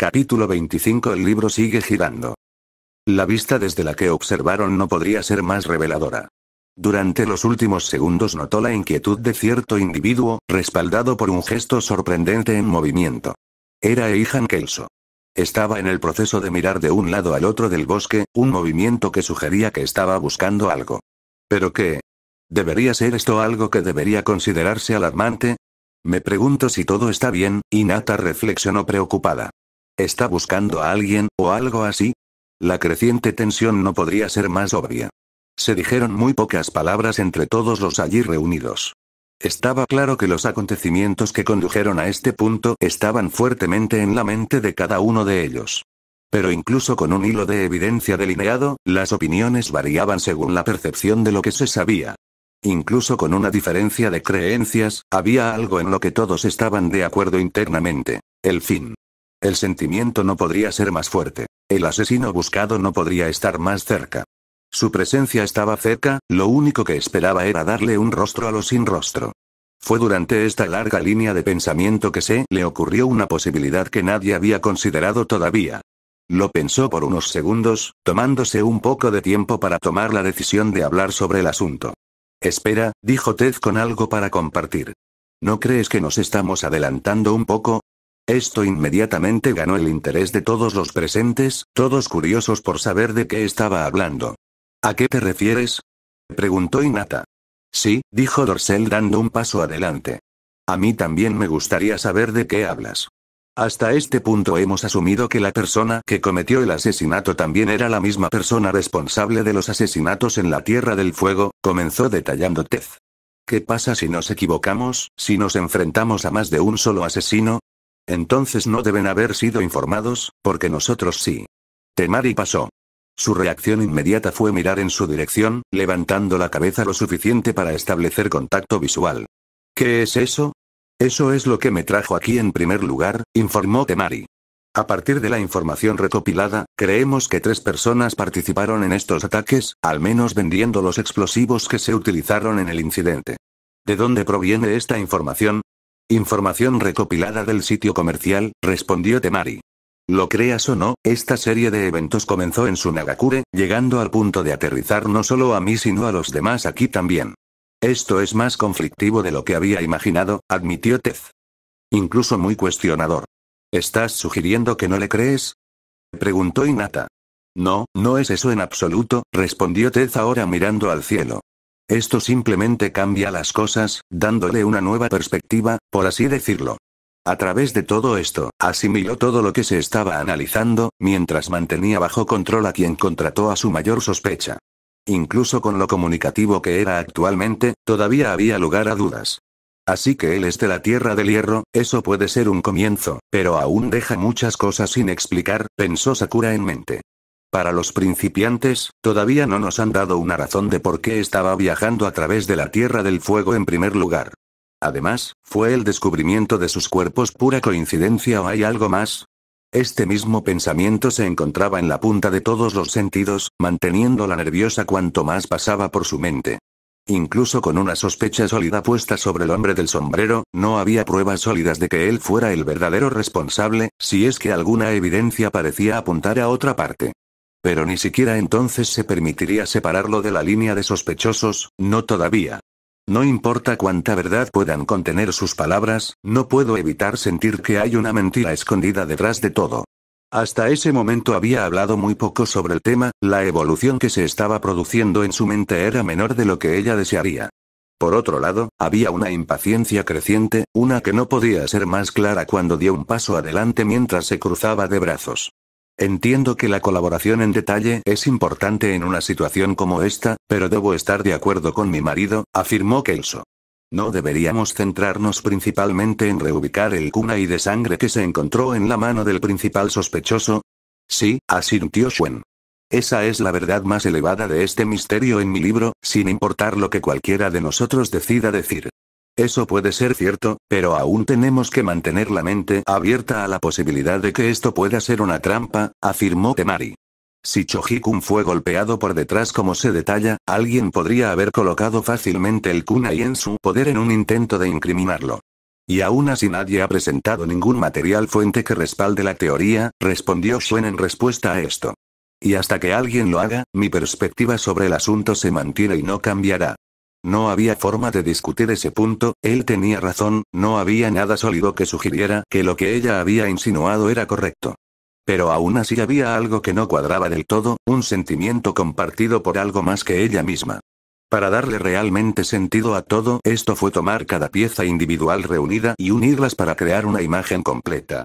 Capítulo 25 El libro sigue girando. La vista desde la que observaron no podría ser más reveladora. Durante los últimos segundos notó la inquietud de cierto individuo, respaldado por un gesto sorprendente en movimiento. Era Eihan Kelso. Estaba en el proceso de mirar de un lado al otro del bosque, un movimiento que sugería que estaba buscando algo. ¿Pero qué? ¿Debería ser esto algo que debería considerarse alarmante? Me pregunto si todo está bien, y Nata reflexionó preocupada. ¿Está buscando a alguien, o algo así? La creciente tensión no podría ser más obvia. Se dijeron muy pocas palabras entre todos los allí reunidos. Estaba claro que los acontecimientos que condujeron a este punto estaban fuertemente en la mente de cada uno de ellos. Pero incluso con un hilo de evidencia delineado, las opiniones variaban según la percepción de lo que se sabía. Incluso con una diferencia de creencias, había algo en lo que todos estaban de acuerdo internamente. El fin. El sentimiento no podría ser más fuerte. El asesino buscado no podría estar más cerca. Su presencia estaba cerca, lo único que esperaba era darle un rostro a lo sin rostro. Fue durante esta larga línea de pensamiento que se le ocurrió una posibilidad que nadie había considerado todavía. Lo pensó por unos segundos, tomándose un poco de tiempo para tomar la decisión de hablar sobre el asunto. Espera, dijo Ted con algo para compartir. ¿No crees que nos estamos adelantando un poco? Esto inmediatamente ganó el interés de todos los presentes, todos curiosos por saber de qué estaba hablando. ¿A qué te refieres? preguntó Inata. Sí, dijo Dorsel dando un paso adelante. A mí también me gustaría saber de qué hablas. Hasta este punto hemos asumido que la persona que cometió el asesinato también era la misma persona responsable de los asesinatos en la Tierra del Fuego, comenzó detallando Tez. ¿Qué pasa si nos equivocamos, si nos enfrentamos a más de un solo asesino? Entonces no deben haber sido informados, porque nosotros sí. Temari pasó. Su reacción inmediata fue mirar en su dirección, levantando la cabeza lo suficiente para establecer contacto visual. ¿Qué es eso? Eso es lo que me trajo aquí en primer lugar, informó Temari. A partir de la información recopilada, creemos que tres personas participaron en estos ataques, al menos vendiendo los explosivos que se utilizaron en el incidente. ¿De dónde proviene esta información? Información recopilada del sitio comercial, respondió Temari. Lo creas o no, esta serie de eventos comenzó en Sunagakure, llegando al punto de aterrizar no solo a mí sino a los demás aquí también. Esto es más conflictivo de lo que había imaginado, admitió Tez. Incluso muy cuestionador. ¿Estás sugiriendo que no le crees? preguntó Inata. No, no es eso en absoluto, respondió Tez ahora mirando al cielo. Esto simplemente cambia las cosas, dándole una nueva perspectiva, por así decirlo. A través de todo esto, asimiló todo lo que se estaba analizando, mientras mantenía bajo control a quien contrató a su mayor sospecha. Incluso con lo comunicativo que era actualmente, todavía había lugar a dudas. Así que él es de la Tierra del Hierro, eso puede ser un comienzo, pero aún deja muchas cosas sin explicar, pensó Sakura en mente. Para los principiantes, todavía no nos han dado una razón de por qué estaba viajando a través de la Tierra del Fuego en primer lugar. Además, ¿fue el descubrimiento de sus cuerpos pura coincidencia o hay algo más? Este mismo pensamiento se encontraba en la punta de todos los sentidos, manteniéndola nerviosa cuanto más pasaba por su mente. Incluso con una sospecha sólida puesta sobre el hombre del sombrero, no había pruebas sólidas de que él fuera el verdadero responsable, si es que alguna evidencia parecía apuntar a otra parte. Pero ni siquiera entonces se permitiría separarlo de la línea de sospechosos, no todavía. No importa cuánta verdad puedan contener sus palabras, no puedo evitar sentir que hay una mentira escondida detrás de todo. Hasta ese momento había hablado muy poco sobre el tema, la evolución que se estaba produciendo en su mente era menor de lo que ella desearía. Por otro lado, había una impaciencia creciente, una que no podía ser más clara cuando dio un paso adelante mientras se cruzaba de brazos. Entiendo que la colaboración en detalle es importante en una situación como esta, pero debo estar de acuerdo con mi marido, afirmó Kelso. No deberíamos centrarnos principalmente en reubicar el cuna de sangre que se encontró en la mano del principal sospechoso. Sí, asintió Shuen. Esa es la verdad más elevada de este misterio en mi libro, sin importar lo que cualquiera de nosotros decida decir. Eso puede ser cierto, pero aún tenemos que mantener la mente abierta a la posibilidad de que esto pueda ser una trampa, afirmó Temari. Si Chojikun fue golpeado por detrás como se detalla, alguien podría haber colocado fácilmente el kunai en su poder en un intento de incriminarlo. Y aún así nadie ha presentado ningún material fuente que respalde la teoría, respondió Shuen en respuesta a esto. Y hasta que alguien lo haga, mi perspectiva sobre el asunto se mantiene y no cambiará. No había forma de discutir ese punto, él tenía razón, no había nada sólido que sugiriera que lo que ella había insinuado era correcto. Pero aún así había algo que no cuadraba del todo, un sentimiento compartido por algo más que ella misma. Para darle realmente sentido a todo esto fue tomar cada pieza individual reunida y unirlas para crear una imagen completa.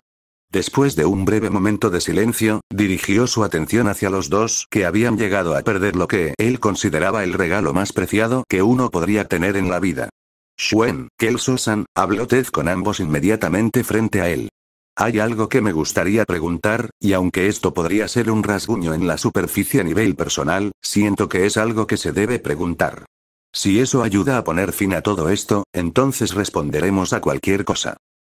Después de un breve momento de silencio, dirigió su atención hacia los dos que habían llegado a perder lo que él consideraba el regalo más preciado que uno podría tener en la vida. Shuen, Kelsosan, habló Ted con ambos inmediatamente frente a él. Hay algo que me gustaría preguntar, y aunque esto podría ser un rasguño en la superficie a nivel personal, siento que es algo que se debe preguntar. Si eso ayuda a poner fin a todo esto, entonces responderemos a cualquier cosa.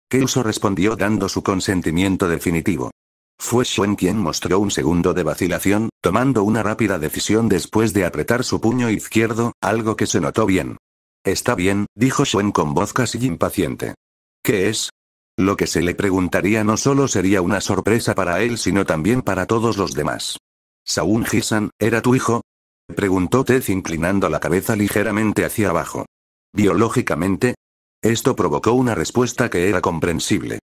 Kelso respondió dando su consentimiento definitivo. Fue Shuen quien mostró un segundo de vacilación, tomando una rápida decisión después de apretar su puño izquierdo, algo que se notó bien. Está bien, dijo Shuen con voz casi impaciente. ¿Qué es? Lo que se le preguntaría no solo sería una sorpresa para él, sino también para todos los demás. ¿Saun Hissan, ¿era tu hijo? Preguntó Ted inclinando la cabeza ligeramente hacia abajo. Biológicamente, esto provocó una respuesta que era comprensible.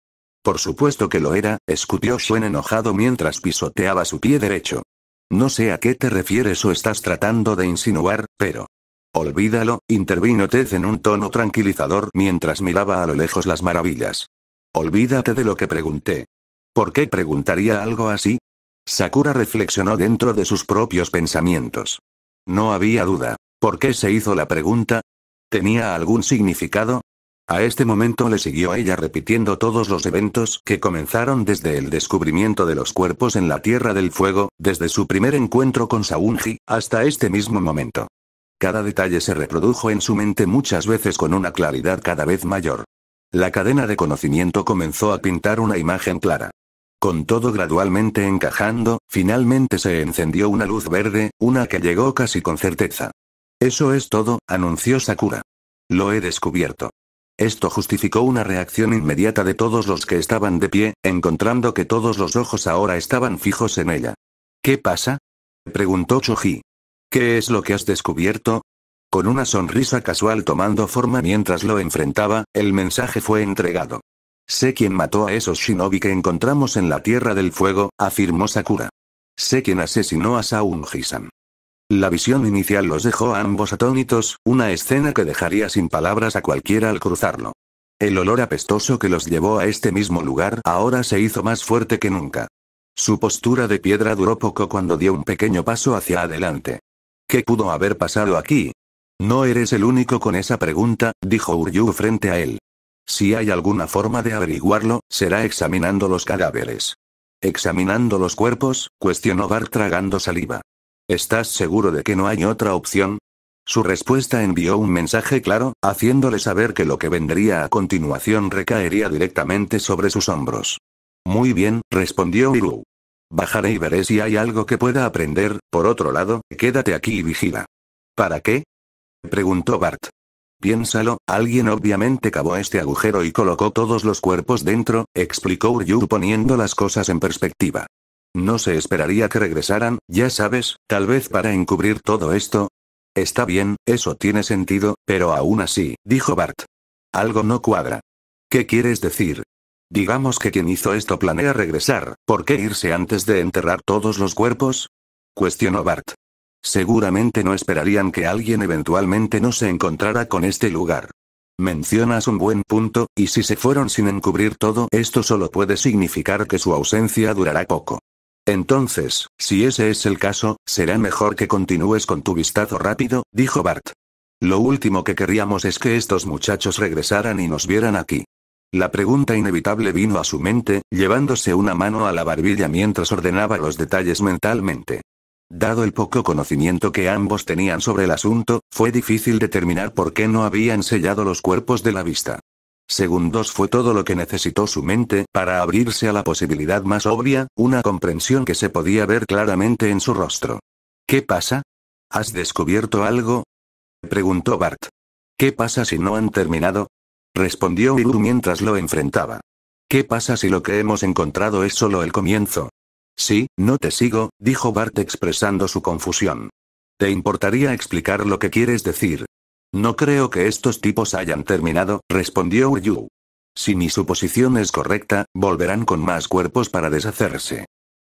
Por supuesto que lo era, escupió Shuen enojado mientras pisoteaba su pie derecho. No sé a qué te refieres o estás tratando de insinuar, pero... Olvídalo, intervino Tez en un tono tranquilizador mientras miraba a lo lejos las maravillas. Olvídate de lo que pregunté. ¿Por qué preguntaría algo así? Sakura reflexionó dentro de sus propios pensamientos. No había duda. ¿Por qué se hizo la pregunta? ¿Tenía algún significado? A este momento le siguió a ella repitiendo todos los eventos que comenzaron desde el descubrimiento de los cuerpos en la Tierra del Fuego, desde su primer encuentro con Saunji, hasta este mismo momento. Cada detalle se reprodujo en su mente muchas veces con una claridad cada vez mayor. La cadena de conocimiento comenzó a pintar una imagen clara. Con todo gradualmente encajando, finalmente se encendió una luz verde, una que llegó casi con certeza. Eso es todo, anunció Sakura. Lo he descubierto. Esto justificó una reacción inmediata de todos los que estaban de pie, encontrando que todos los ojos ahora estaban fijos en ella. ¿Qué pasa? preguntó Choji. ¿Qué es lo que has descubierto? Con una sonrisa casual tomando forma mientras lo enfrentaba, el mensaje fue entregado. Sé quién mató a esos shinobi que encontramos en la Tierra del Fuego, afirmó Sakura. Sé quién asesinó a Saun Hisan. La visión inicial los dejó a ambos atónitos, una escena que dejaría sin palabras a cualquiera al cruzarlo. El olor apestoso que los llevó a este mismo lugar ahora se hizo más fuerte que nunca. Su postura de piedra duró poco cuando dio un pequeño paso hacia adelante. ¿Qué pudo haber pasado aquí? No eres el único con esa pregunta, dijo Uryu frente a él. Si hay alguna forma de averiguarlo, será examinando los cadáveres. ¿Examinando los cuerpos? cuestionó Bart tragando saliva. ¿Estás seguro de que no hay otra opción? Su respuesta envió un mensaje claro, haciéndole saber que lo que vendría a continuación recaería directamente sobre sus hombros. Muy bien, respondió Uru. Bajaré y veré si hay algo que pueda aprender, por otro lado, quédate aquí y vigila. ¿Para qué? preguntó Bart. Piénsalo, alguien obviamente cavó este agujero y colocó todos los cuerpos dentro, explicó Uryu poniendo las cosas en perspectiva. No se esperaría que regresaran, ya sabes, tal vez para encubrir todo esto. Está bien, eso tiene sentido, pero aún así, dijo Bart. Algo no cuadra. ¿Qué quieres decir? Digamos que quien hizo esto planea regresar, ¿por qué irse antes de enterrar todos los cuerpos? Cuestionó Bart. Seguramente no esperarían que alguien eventualmente no se encontrara con este lugar. Mencionas un buen punto, y si se fueron sin encubrir todo, esto solo puede significar que su ausencia durará poco. Entonces, si ese es el caso, será mejor que continúes con tu vistazo rápido, dijo Bart. Lo último que queríamos es que estos muchachos regresaran y nos vieran aquí. La pregunta inevitable vino a su mente, llevándose una mano a la barbilla mientras ordenaba los detalles mentalmente. Dado el poco conocimiento que ambos tenían sobre el asunto, fue difícil determinar por qué no habían sellado los cuerpos de la vista. Segundos fue todo lo que necesitó su mente para abrirse a la posibilidad más obvia, una comprensión que se podía ver claramente en su rostro. ¿Qué pasa? ¿Has descubierto algo? preguntó Bart. ¿Qué pasa si no han terminado? respondió Iru mientras lo enfrentaba. ¿Qué pasa si lo que hemos encontrado es solo el comienzo? Sí, no te sigo, dijo Bart expresando su confusión. ¿Te importaría explicar lo que quieres decir? No creo que estos tipos hayan terminado, respondió Uryu. Si mi suposición es correcta, volverán con más cuerpos para deshacerse.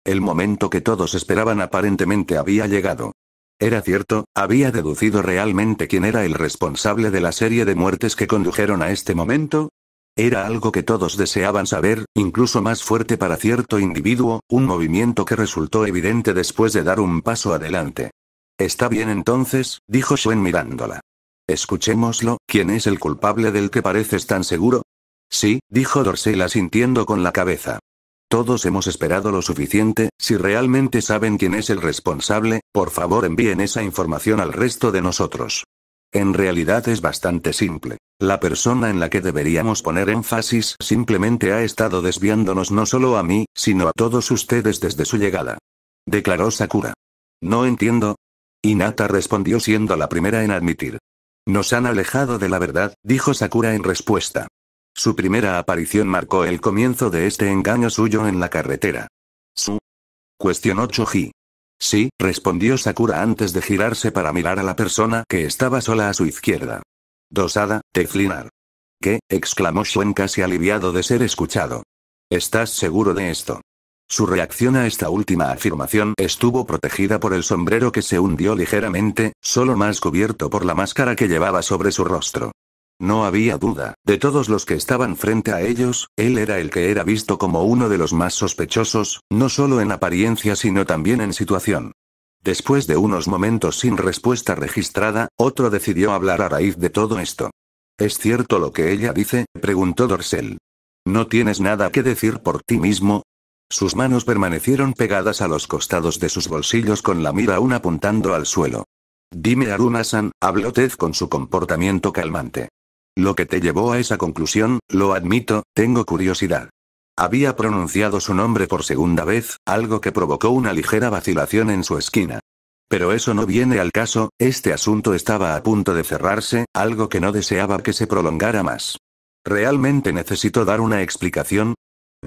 El momento que todos esperaban aparentemente había llegado. Era cierto, había deducido realmente quién era el responsable de la serie de muertes que condujeron a este momento, era algo que todos deseaban saber, incluso más fuerte para cierto individuo, un movimiento que resultó evidente después de dar un paso adelante. Está bien entonces, dijo Shuen mirándola. Escuchémoslo, ¿quién es el culpable del que pareces tan seguro? Sí, dijo Dorsela sintiendo con la cabeza. Todos hemos esperado lo suficiente, si realmente saben quién es el responsable, por favor envíen esa información al resto de nosotros. En realidad es bastante simple. La persona en la que deberíamos poner énfasis simplemente ha estado desviándonos no solo a mí, sino a todos ustedes desde su llegada. Declaró Sakura. No entiendo. Inata respondió siendo la primera en admitir. Nos han alejado de la verdad, dijo Sakura en respuesta. Su primera aparición marcó el comienzo de este engaño suyo en la carretera. ¿Su? Cuestionó Choji. Sí, respondió Sakura antes de girarse para mirar a la persona que estaba sola a su izquierda. Dosada, Teflinar. ¿Qué? exclamó Shuen casi aliviado de ser escuchado. ¿Estás seguro de esto? Su reacción a esta última afirmación estuvo protegida por el sombrero que se hundió ligeramente, solo más cubierto por la máscara que llevaba sobre su rostro. No había duda, de todos los que estaban frente a ellos, él era el que era visto como uno de los más sospechosos, no solo en apariencia sino también en situación. Después de unos momentos sin respuesta registrada, otro decidió hablar a raíz de todo esto. ¿Es cierto lo que ella dice? preguntó Dorsel. ¿No tienes nada que decir por ti mismo? Sus manos permanecieron pegadas a los costados de sus bolsillos con la mira aún apuntando al suelo. Dime Aruna-san, habló con su comportamiento calmante. Lo que te llevó a esa conclusión, lo admito, tengo curiosidad. Había pronunciado su nombre por segunda vez, algo que provocó una ligera vacilación en su esquina. Pero eso no viene al caso, este asunto estaba a punto de cerrarse, algo que no deseaba que se prolongara más. ¿Realmente necesito dar una explicación?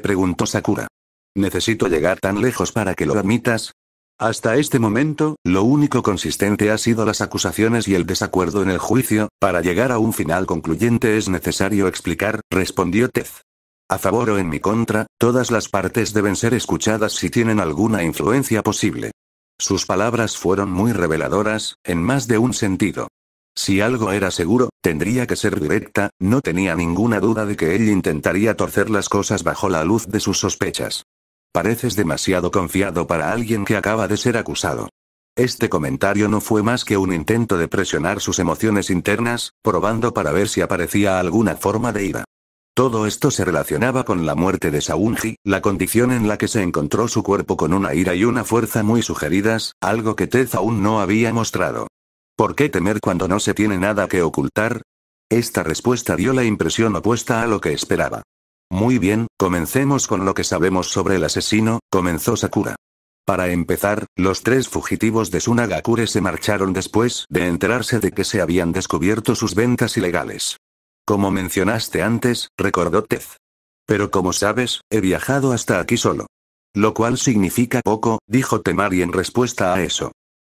preguntó Sakura. Necesito llegar tan lejos para que lo admitas. Hasta este momento, lo único consistente ha sido las acusaciones y el desacuerdo en el juicio, para llegar a un final concluyente es necesario explicar, respondió Tez. A favor o en mi contra, todas las partes deben ser escuchadas si tienen alguna influencia posible. Sus palabras fueron muy reveladoras, en más de un sentido. Si algo era seguro, tendría que ser directa, no tenía ninguna duda de que él intentaría torcer las cosas bajo la luz de sus sospechas. Pareces demasiado confiado para alguien que acaba de ser acusado. Este comentario no fue más que un intento de presionar sus emociones internas, probando para ver si aparecía alguna forma de ira. Todo esto se relacionaba con la muerte de Saunji, la condición en la que se encontró su cuerpo con una ira y una fuerza muy sugeridas, algo que Tez aún no había mostrado. ¿Por qué temer cuando no se tiene nada que ocultar? Esta respuesta dio la impresión opuesta a lo que esperaba. Muy bien, comencemos con lo que sabemos sobre el asesino, comenzó Sakura. Para empezar, los tres fugitivos de Sunagakure se marcharon después de enterarse de que se habían descubierto sus ventas ilegales. Como mencionaste antes, recordó Tez. Pero como sabes, he viajado hasta aquí solo. Lo cual significa poco, dijo Temari en respuesta a eso.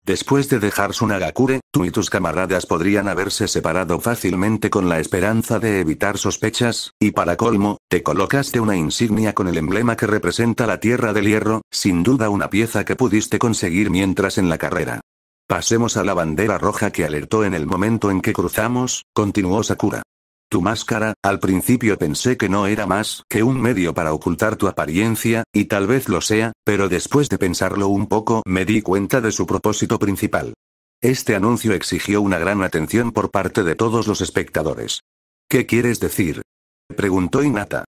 Después de dejar su Nagakure, tú y tus camaradas podrían haberse separado fácilmente con la esperanza de evitar sospechas, y para colmo, te colocaste una insignia con el emblema que representa la Tierra del Hierro, sin duda una pieza que pudiste conseguir mientras en la carrera. Pasemos a la bandera roja que alertó en el momento en que cruzamos, continuó Sakura. Tu máscara, al principio pensé que no era más que un medio para ocultar tu apariencia, y tal vez lo sea, pero después de pensarlo un poco me di cuenta de su propósito principal. Este anuncio exigió una gran atención por parte de todos los espectadores. ¿Qué quieres decir? preguntó Inata.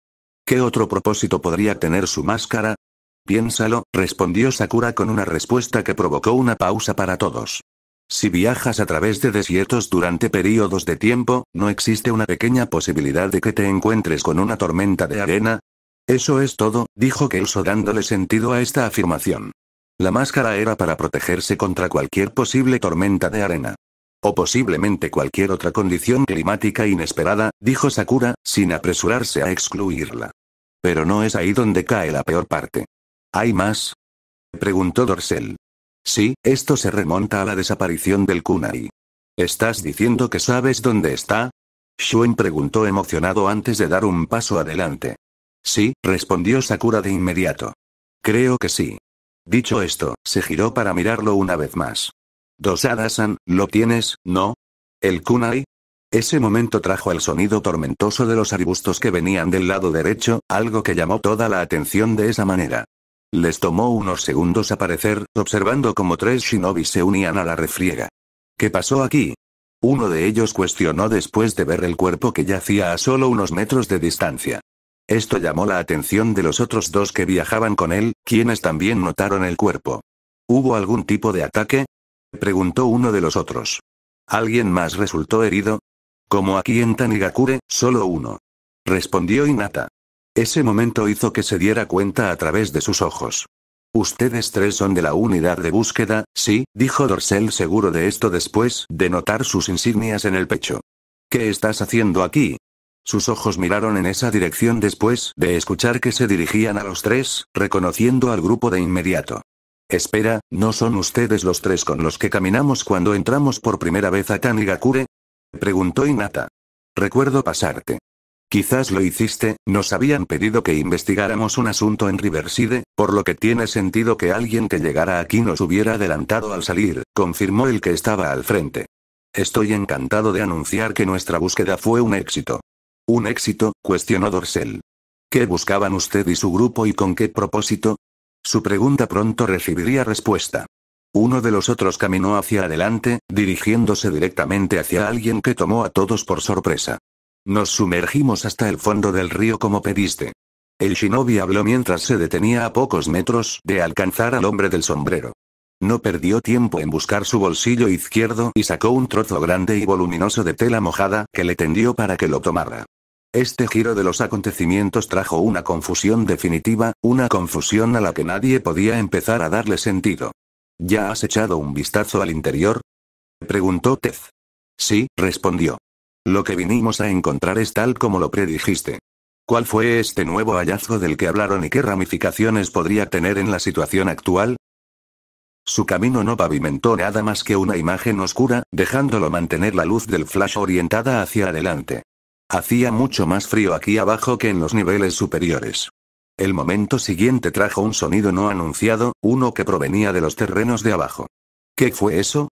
¿Qué otro propósito podría tener su máscara? Piénsalo, respondió Sakura con una respuesta que provocó una pausa para todos. Si viajas a través de desiertos durante periodos de tiempo, ¿no existe una pequeña posibilidad de que te encuentres con una tormenta de arena? Eso es todo, dijo Kelso dándole sentido a esta afirmación. La máscara era para protegerse contra cualquier posible tormenta de arena. O posiblemente cualquier otra condición climática inesperada, dijo Sakura, sin apresurarse a excluirla. Pero no es ahí donde cae la peor parte. ¿Hay más? Preguntó Dorsel. Sí, esto se remonta a la desaparición del kunai. ¿Estás diciendo que sabes dónde está? Shuen preguntó emocionado antes de dar un paso adelante. Sí, respondió Sakura de inmediato. Creo que sí. Dicho esto, se giró para mirarlo una vez más. Dosada-san, ¿lo tienes, no? ¿El kunai? Ese momento trajo el sonido tormentoso de los arbustos que venían del lado derecho, algo que llamó toda la atención de esa manera. Les tomó unos segundos aparecer, observando cómo tres shinobi se unían a la refriega. ¿Qué pasó aquí? Uno de ellos cuestionó después de ver el cuerpo que yacía a solo unos metros de distancia. Esto llamó la atención de los otros dos que viajaban con él, quienes también notaron el cuerpo. ¿Hubo algún tipo de ataque? preguntó uno de los otros. ¿Alguien más resultó herido? Como aquí en Tanigakure, solo uno. Respondió Inata. Ese momento hizo que se diera cuenta a través de sus ojos. Ustedes tres son de la unidad de búsqueda, sí, dijo Dorsel seguro de esto después de notar sus insignias en el pecho. ¿Qué estás haciendo aquí? Sus ojos miraron en esa dirección después de escuchar que se dirigían a los tres, reconociendo al grupo de inmediato. Espera, ¿no son ustedes los tres con los que caminamos cuando entramos por primera vez a Kanigakure? Preguntó Inata. Recuerdo pasarte. Quizás lo hiciste, nos habían pedido que investigáramos un asunto en Riverside, por lo que tiene sentido que alguien que llegara aquí nos hubiera adelantado al salir, confirmó el que estaba al frente. Estoy encantado de anunciar que nuestra búsqueda fue un éxito. ¿Un éxito? cuestionó Dorsel. ¿Qué buscaban usted y su grupo y con qué propósito? Su pregunta pronto recibiría respuesta. Uno de los otros caminó hacia adelante, dirigiéndose directamente hacia alguien que tomó a todos por sorpresa. Nos sumergimos hasta el fondo del río como pediste. El shinobi habló mientras se detenía a pocos metros de alcanzar al hombre del sombrero. No perdió tiempo en buscar su bolsillo izquierdo y sacó un trozo grande y voluminoso de tela mojada que le tendió para que lo tomara. Este giro de los acontecimientos trajo una confusión definitiva, una confusión a la que nadie podía empezar a darle sentido. ¿Ya has echado un vistazo al interior? preguntó Tez. Sí, respondió. Lo que vinimos a encontrar es tal como lo predijiste. ¿Cuál fue este nuevo hallazgo del que hablaron y qué ramificaciones podría tener en la situación actual? Su camino no pavimentó nada más que una imagen oscura, dejándolo mantener la luz del flash orientada hacia adelante. Hacía mucho más frío aquí abajo que en los niveles superiores. El momento siguiente trajo un sonido no anunciado, uno que provenía de los terrenos de abajo. ¿Qué fue eso?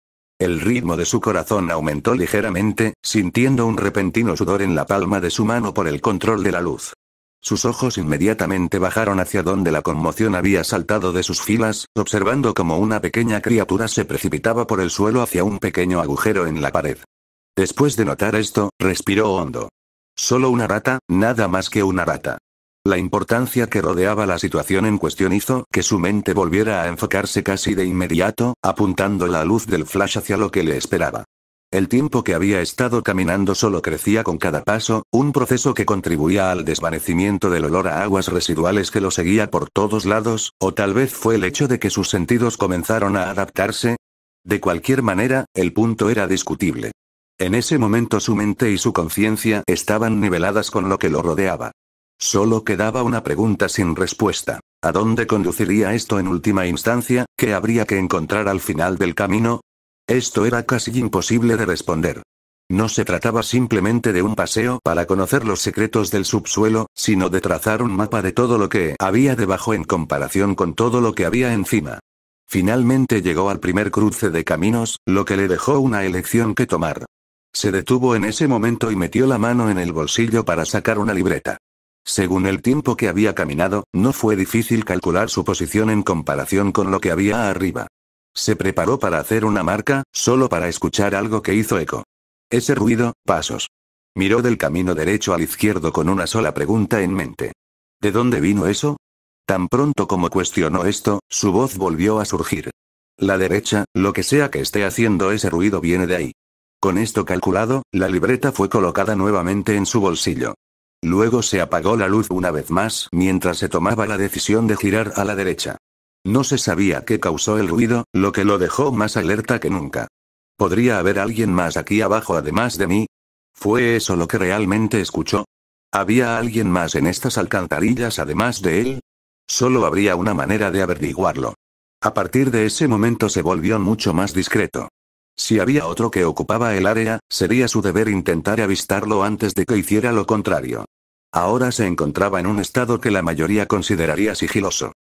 El ritmo de su corazón aumentó ligeramente, sintiendo un repentino sudor en la palma de su mano por el control de la luz. Sus ojos inmediatamente bajaron hacia donde la conmoción había saltado de sus filas, observando como una pequeña criatura se precipitaba por el suelo hacia un pequeño agujero en la pared. Después de notar esto, respiró hondo. Solo una rata, nada más que una rata. La importancia que rodeaba la situación en cuestión hizo que su mente volviera a enfocarse casi de inmediato, apuntando la luz del flash hacia lo que le esperaba. El tiempo que había estado caminando solo crecía con cada paso, un proceso que contribuía al desvanecimiento del olor a aguas residuales que lo seguía por todos lados, o tal vez fue el hecho de que sus sentidos comenzaron a adaptarse. De cualquier manera, el punto era discutible. En ese momento su mente y su conciencia estaban niveladas con lo que lo rodeaba. Solo quedaba una pregunta sin respuesta. ¿A dónde conduciría esto en última instancia? ¿Qué habría que encontrar al final del camino? Esto era casi imposible de responder. No se trataba simplemente de un paseo para conocer los secretos del subsuelo, sino de trazar un mapa de todo lo que había debajo en comparación con todo lo que había encima. Finalmente llegó al primer cruce de caminos, lo que le dejó una elección que tomar. Se detuvo en ese momento y metió la mano en el bolsillo para sacar una libreta. Según el tiempo que había caminado, no fue difícil calcular su posición en comparación con lo que había arriba. Se preparó para hacer una marca, solo para escuchar algo que hizo eco. Ese ruido, pasos. Miró del camino derecho al izquierdo con una sola pregunta en mente. ¿De dónde vino eso? Tan pronto como cuestionó esto, su voz volvió a surgir. La derecha, lo que sea que esté haciendo ese ruido viene de ahí. Con esto calculado, la libreta fue colocada nuevamente en su bolsillo. Luego se apagó la luz una vez más mientras se tomaba la decisión de girar a la derecha. No se sabía qué causó el ruido, lo que lo dejó más alerta que nunca. ¿Podría haber alguien más aquí abajo además de mí? ¿Fue eso lo que realmente escuchó? ¿Había alguien más en estas alcantarillas además de él? Solo habría una manera de averiguarlo. A partir de ese momento se volvió mucho más discreto. Si había otro que ocupaba el área, sería su deber intentar avistarlo antes de que hiciera lo contrario. Ahora se encontraba en un estado que la mayoría consideraría sigiloso.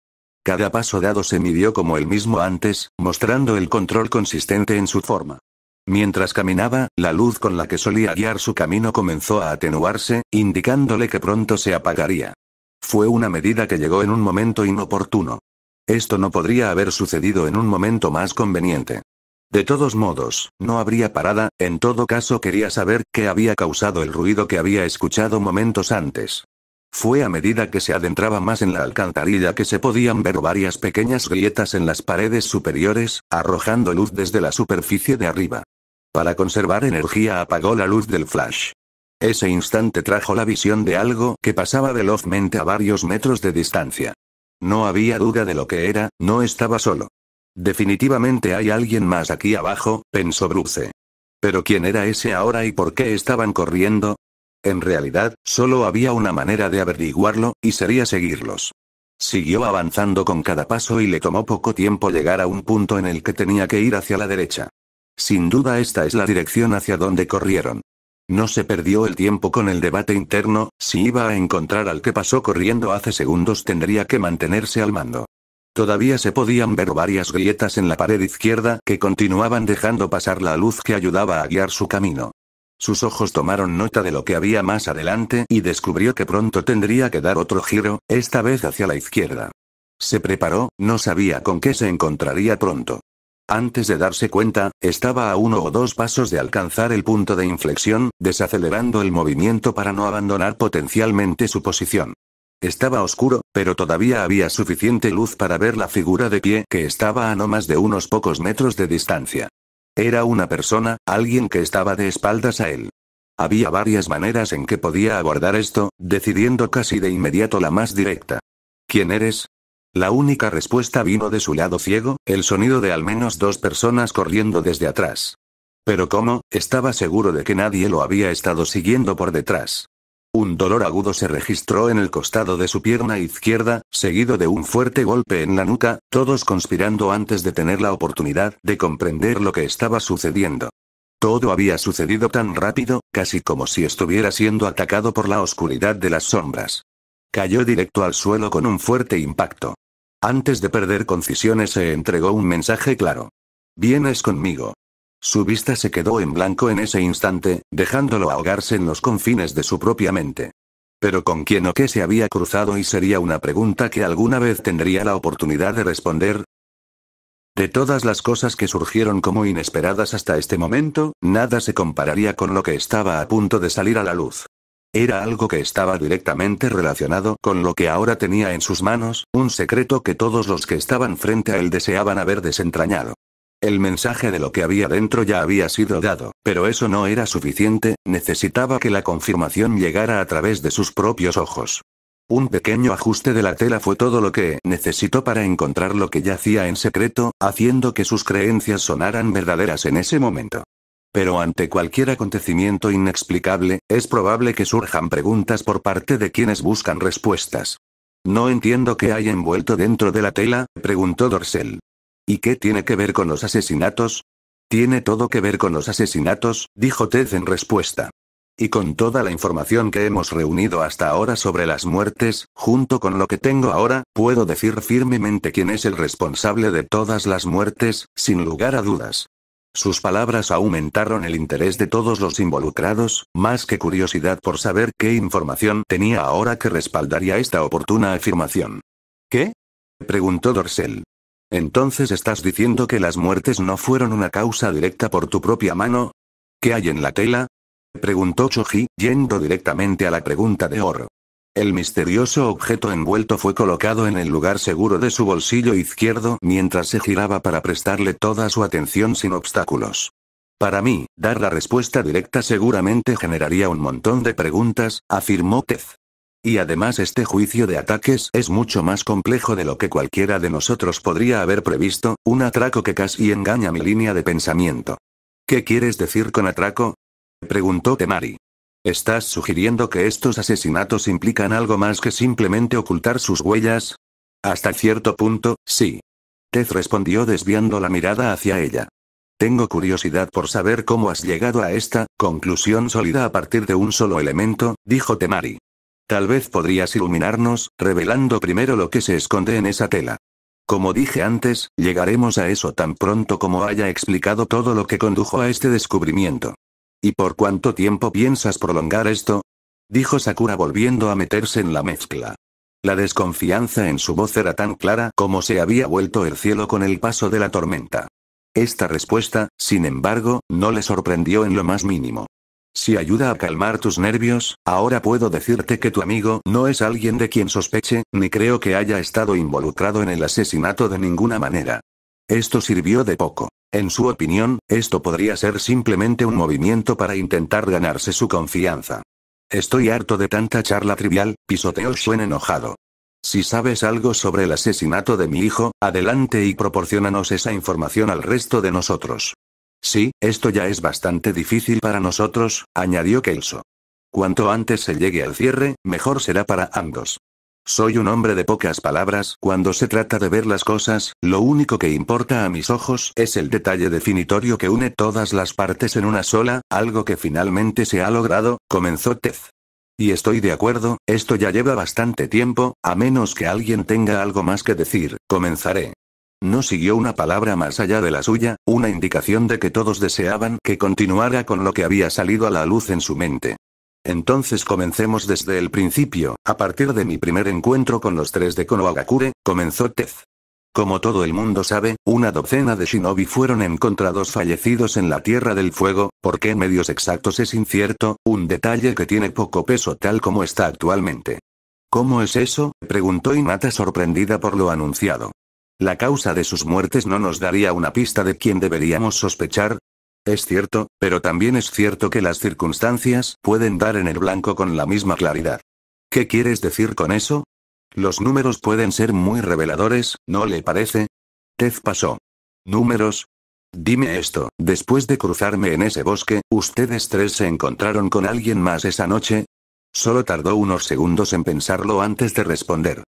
Cada paso dado se midió como el mismo antes, mostrando el control consistente en su forma. Mientras caminaba, la luz con la que solía guiar su camino comenzó a atenuarse, indicándole que pronto se apagaría. Fue una medida que llegó en un momento inoportuno. Esto no podría haber sucedido en un momento más conveniente. De todos modos, no habría parada, en todo caso quería saber qué había causado el ruido que había escuchado momentos antes. Fue a medida que se adentraba más en la alcantarilla que se podían ver varias pequeñas grietas en las paredes superiores, arrojando luz desde la superficie de arriba. Para conservar energía apagó la luz del flash. Ese instante trajo la visión de algo que pasaba velozmente a varios metros de distancia. No había duda de lo que era, no estaba solo. Definitivamente hay alguien más aquí abajo, pensó Bruce. Pero ¿quién era ese ahora y por qué estaban corriendo? En realidad, solo había una manera de averiguarlo, y sería seguirlos. Siguió avanzando con cada paso y le tomó poco tiempo llegar a un punto en el que tenía que ir hacia la derecha. Sin duda esta es la dirección hacia donde corrieron. No se perdió el tiempo con el debate interno, si iba a encontrar al que pasó corriendo hace segundos tendría que mantenerse al mando. Todavía se podían ver varias grietas en la pared izquierda que continuaban dejando pasar la luz que ayudaba a guiar su camino. Sus ojos tomaron nota de lo que había más adelante y descubrió que pronto tendría que dar otro giro, esta vez hacia la izquierda. Se preparó, no sabía con qué se encontraría pronto. Antes de darse cuenta, estaba a uno o dos pasos de alcanzar el punto de inflexión, desacelerando el movimiento para no abandonar potencialmente su posición. Estaba oscuro, pero todavía había suficiente luz para ver la figura de pie que estaba a no más de unos pocos metros de distancia. Era una persona, alguien que estaba de espaldas a él. Había varias maneras en que podía abordar esto, decidiendo casi de inmediato la más directa. ¿Quién eres? La única respuesta vino de su lado ciego, el sonido de al menos dos personas corriendo desde atrás. Pero cómo, estaba seguro de que nadie lo había estado siguiendo por detrás. Un dolor agudo se registró en el costado de su pierna izquierda, seguido de un fuerte golpe en la nuca, todos conspirando antes de tener la oportunidad de comprender lo que estaba sucediendo. Todo había sucedido tan rápido, casi como si estuviera siendo atacado por la oscuridad de las sombras. Cayó directo al suelo con un fuerte impacto. Antes de perder concisiones se entregó un mensaje claro. Vienes conmigo. Su vista se quedó en blanco en ese instante, dejándolo ahogarse en los confines de su propia mente. Pero con quién o qué se había cruzado y sería una pregunta que alguna vez tendría la oportunidad de responder. De todas las cosas que surgieron como inesperadas hasta este momento, nada se compararía con lo que estaba a punto de salir a la luz. Era algo que estaba directamente relacionado con lo que ahora tenía en sus manos, un secreto que todos los que estaban frente a él deseaban haber desentrañado. El mensaje de lo que había dentro ya había sido dado, pero eso no era suficiente, necesitaba que la confirmación llegara a través de sus propios ojos. Un pequeño ajuste de la tela fue todo lo que necesitó para encontrar lo que yacía en secreto, haciendo que sus creencias sonaran verdaderas en ese momento. Pero ante cualquier acontecimiento inexplicable, es probable que surjan preguntas por parte de quienes buscan respuestas. No entiendo qué hay envuelto dentro de la tela, preguntó Dorsel. ¿Y qué tiene que ver con los asesinatos? Tiene todo que ver con los asesinatos, dijo Ted en respuesta. Y con toda la información que hemos reunido hasta ahora sobre las muertes, junto con lo que tengo ahora, puedo decir firmemente quién es el responsable de todas las muertes, sin lugar a dudas. Sus palabras aumentaron el interés de todos los involucrados, más que curiosidad por saber qué información tenía ahora que respaldaría esta oportuna afirmación. ¿Qué? preguntó Dorsell. Entonces estás diciendo que las muertes no fueron una causa directa por tu propia mano. ¿Qué hay en la tela? Preguntó Choji, yendo directamente a la pregunta de Oro. El misterioso objeto envuelto fue colocado en el lugar seguro de su bolsillo izquierdo mientras se giraba para prestarle toda su atención sin obstáculos. Para mí, dar la respuesta directa seguramente generaría un montón de preguntas, afirmó Tez. Y además este juicio de ataques es mucho más complejo de lo que cualquiera de nosotros podría haber previsto, un atraco que casi engaña mi línea de pensamiento. ¿Qué quieres decir con atraco? Preguntó Temari. ¿Estás sugiriendo que estos asesinatos implican algo más que simplemente ocultar sus huellas? Hasta cierto punto, sí. Tez respondió desviando la mirada hacia ella. Tengo curiosidad por saber cómo has llegado a esta conclusión sólida a partir de un solo elemento, dijo Temari. Tal vez podrías iluminarnos, revelando primero lo que se esconde en esa tela. Como dije antes, llegaremos a eso tan pronto como haya explicado todo lo que condujo a este descubrimiento. ¿Y por cuánto tiempo piensas prolongar esto? dijo Sakura volviendo a meterse en la mezcla. La desconfianza en su voz era tan clara como se había vuelto el cielo con el paso de la tormenta. Esta respuesta, sin embargo, no le sorprendió en lo más mínimo. Si ayuda a calmar tus nervios, ahora puedo decirte que tu amigo no es alguien de quien sospeche, ni creo que haya estado involucrado en el asesinato de ninguna manera. Esto sirvió de poco. En su opinión, esto podría ser simplemente un movimiento para intentar ganarse su confianza. Estoy harto de tanta charla trivial, pisoteó Shuen enojado. Si sabes algo sobre el asesinato de mi hijo, adelante y proporcionanos esa información al resto de nosotros. Sí, esto ya es bastante difícil para nosotros, añadió Kelso. Cuanto antes se llegue al cierre, mejor será para ambos. Soy un hombre de pocas palabras, cuando se trata de ver las cosas, lo único que importa a mis ojos es el detalle definitorio que une todas las partes en una sola, algo que finalmente se ha logrado, comenzó Tez. Y estoy de acuerdo, esto ya lleva bastante tiempo, a menos que alguien tenga algo más que decir, comenzaré. No siguió una palabra más allá de la suya, una indicación de que todos deseaban que continuara con lo que había salido a la luz en su mente. Entonces comencemos desde el principio, a partir de mi primer encuentro con los tres de Konohagakure, comenzó Tez. Como todo el mundo sabe, una docena de shinobi fueron encontrados fallecidos en la Tierra del Fuego, porque en medios exactos es incierto, un detalle que tiene poco peso tal como está actualmente. ¿Cómo es eso? preguntó Inata sorprendida por lo anunciado. La causa de sus muertes no nos daría una pista de quién deberíamos sospechar. Es cierto, pero también es cierto que las circunstancias pueden dar en el blanco con la misma claridad. ¿Qué quieres decir con eso? Los números pueden ser muy reveladores, ¿no le parece? Tez pasó. ¿Números? Dime esto, después de cruzarme en ese bosque, ¿ustedes tres se encontraron con alguien más esa noche? Solo tardó unos segundos en pensarlo antes de responder.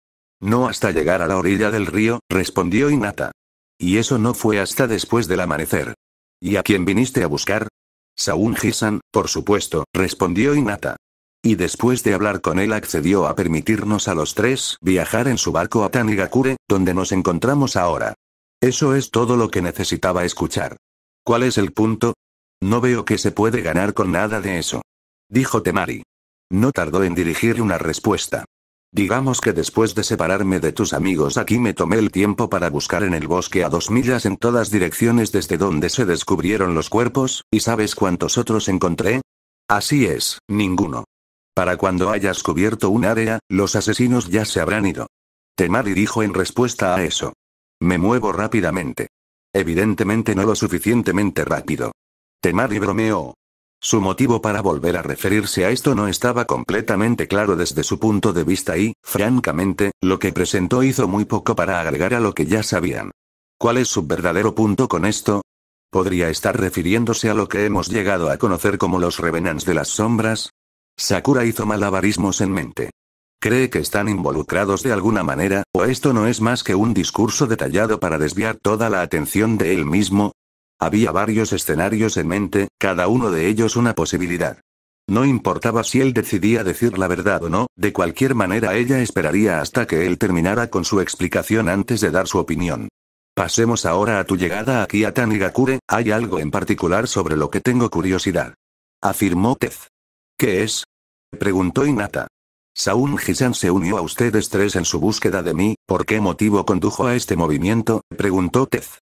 No hasta llegar a la orilla del río, respondió Inata. Y eso no fue hasta después del amanecer. ¿Y a quién viniste a buscar? Saun hissan por supuesto, respondió Inata. Y después de hablar con él accedió a permitirnos a los tres viajar en su barco a Tanigakure, donde nos encontramos ahora. Eso es todo lo que necesitaba escuchar. ¿Cuál es el punto? No veo que se puede ganar con nada de eso. Dijo Temari. No tardó en dirigir una respuesta. Digamos que después de separarme de tus amigos aquí me tomé el tiempo para buscar en el bosque a dos millas en todas direcciones desde donde se descubrieron los cuerpos, y ¿sabes cuántos otros encontré? Así es, ninguno. Para cuando hayas cubierto un área, los asesinos ya se habrán ido. Temari dijo en respuesta a eso. Me muevo rápidamente. Evidentemente no lo suficientemente rápido. Temari bromeó, su motivo para volver a referirse a esto no estaba completamente claro desde su punto de vista y, francamente, lo que presentó hizo muy poco para agregar a lo que ya sabían. ¿Cuál es su verdadero punto con esto? ¿Podría estar refiriéndose a lo que hemos llegado a conocer como los revenants de las sombras? Sakura hizo malabarismos en mente. ¿Cree que están involucrados de alguna manera, o esto no es más que un discurso detallado para desviar toda la atención de él mismo? Había varios escenarios en mente, cada uno de ellos una posibilidad. No importaba si él decidía decir la verdad o no, de cualquier manera ella esperaría hasta que él terminara con su explicación antes de dar su opinión. Pasemos ahora a tu llegada aquí a Tanigakure, hay algo en particular sobre lo que tengo curiosidad. Afirmó Tez. ¿Qué es? Preguntó Inata. Saun Hisan se unió a ustedes tres en su búsqueda de mí, ¿por qué motivo condujo a este movimiento? Preguntó Tez.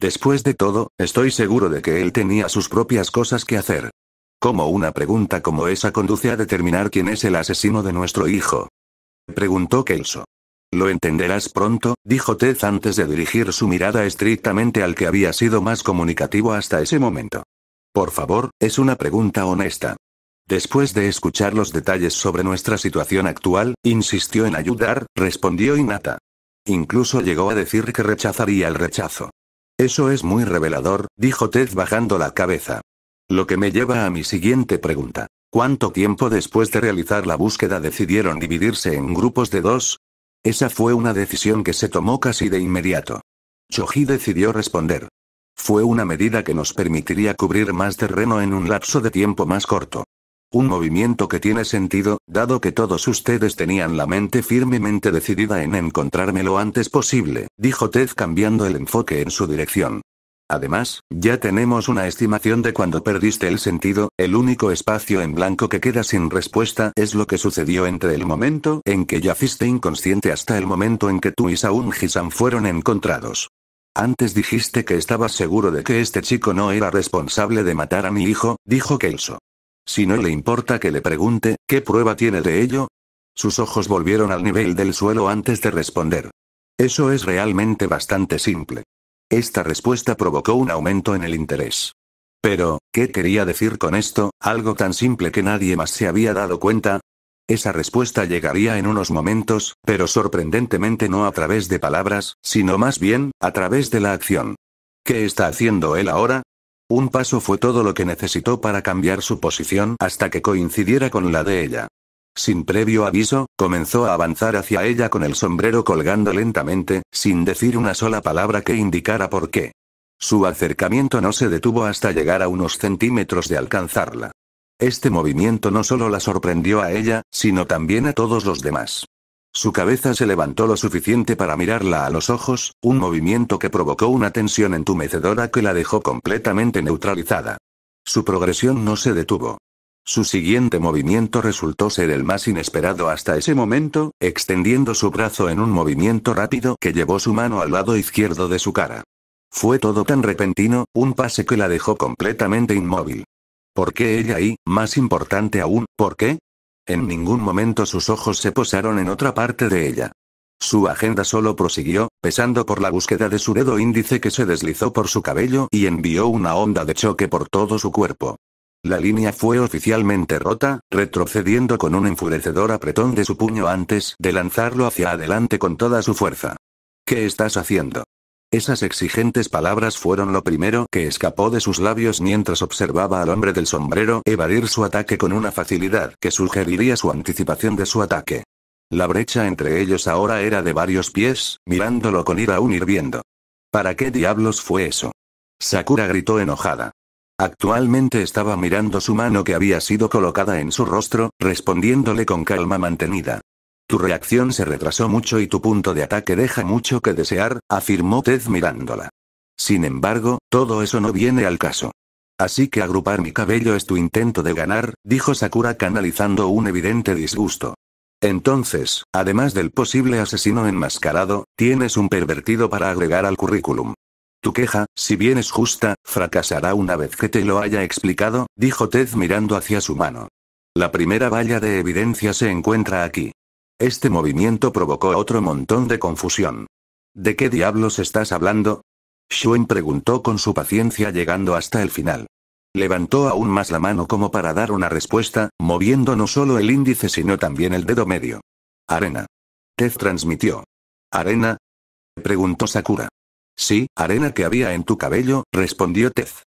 Después de todo, estoy seguro de que él tenía sus propias cosas que hacer. ¿Cómo una pregunta como esa conduce a determinar quién es el asesino de nuestro hijo? Preguntó Kelso. Lo entenderás pronto, dijo Ted antes de dirigir su mirada estrictamente al que había sido más comunicativo hasta ese momento. Por favor, es una pregunta honesta. Después de escuchar los detalles sobre nuestra situación actual, insistió en ayudar, respondió Inata. Incluso llegó a decir que rechazaría el rechazo. Eso es muy revelador, dijo Ted bajando la cabeza. Lo que me lleva a mi siguiente pregunta. ¿Cuánto tiempo después de realizar la búsqueda decidieron dividirse en grupos de dos? Esa fue una decisión que se tomó casi de inmediato. Choji decidió responder. Fue una medida que nos permitiría cubrir más terreno en un lapso de tiempo más corto. Un movimiento que tiene sentido, dado que todos ustedes tenían la mente firmemente decidida en encontrarme lo antes posible, dijo Ted cambiando el enfoque en su dirección. Además, ya tenemos una estimación de cuando perdiste el sentido, el único espacio en blanco que queda sin respuesta es lo que sucedió entre el momento en que yaciste inconsciente hasta el momento en que tú y Saun Hisan fueron encontrados. Antes dijiste que estabas seguro de que este chico no era responsable de matar a mi hijo, dijo Kelso. Si no le importa que le pregunte, ¿qué prueba tiene de ello? Sus ojos volvieron al nivel del suelo antes de responder. Eso es realmente bastante simple. Esta respuesta provocó un aumento en el interés. Pero, ¿qué quería decir con esto, algo tan simple que nadie más se había dado cuenta? Esa respuesta llegaría en unos momentos, pero sorprendentemente no a través de palabras, sino más bien, a través de la acción. ¿Qué está haciendo él ahora? Un paso fue todo lo que necesitó para cambiar su posición hasta que coincidiera con la de ella. Sin previo aviso, comenzó a avanzar hacia ella con el sombrero colgando lentamente, sin decir una sola palabra que indicara por qué. Su acercamiento no se detuvo hasta llegar a unos centímetros de alcanzarla. Este movimiento no solo la sorprendió a ella, sino también a todos los demás. Su cabeza se levantó lo suficiente para mirarla a los ojos, un movimiento que provocó una tensión entumecedora que la dejó completamente neutralizada. Su progresión no se detuvo. Su siguiente movimiento resultó ser el más inesperado hasta ese momento, extendiendo su brazo en un movimiento rápido que llevó su mano al lado izquierdo de su cara. Fue todo tan repentino, un pase que la dejó completamente inmóvil. ¿Por qué ella y, más importante aún, por qué? En ningún momento sus ojos se posaron en otra parte de ella. Su agenda solo prosiguió, pesando por la búsqueda de su dedo índice que se deslizó por su cabello y envió una onda de choque por todo su cuerpo. La línea fue oficialmente rota, retrocediendo con un enfurecedor apretón de su puño antes de lanzarlo hacia adelante con toda su fuerza. ¿Qué estás haciendo? Esas exigentes palabras fueron lo primero que escapó de sus labios mientras observaba al hombre del sombrero evadir su ataque con una facilidad que sugeriría su anticipación de su ataque. La brecha entre ellos ahora era de varios pies, mirándolo con ira aún hirviendo. ¿Para qué diablos fue eso? Sakura gritó enojada. Actualmente estaba mirando su mano que había sido colocada en su rostro, respondiéndole con calma mantenida. Tu reacción se retrasó mucho y tu punto de ataque deja mucho que desear, afirmó Ted mirándola. Sin embargo, todo eso no viene al caso. Así que agrupar mi cabello es tu intento de ganar, dijo Sakura canalizando un evidente disgusto. Entonces, además del posible asesino enmascarado, tienes un pervertido para agregar al currículum. Tu queja, si bien es justa, fracasará una vez que te lo haya explicado, dijo Ted mirando hacia su mano. La primera valla de evidencia se encuentra aquí. Este movimiento provocó otro montón de confusión. ¿De qué diablos estás hablando? Shuen preguntó con su paciencia llegando hasta el final. Levantó aún más la mano como para dar una respuesta, moviendo no solo el índice sino también el dedo medio. Arena. Tez transmitió. ¿Arena? preguntó Sakura. Sí, arena que había en tu cabello, respondió Tez.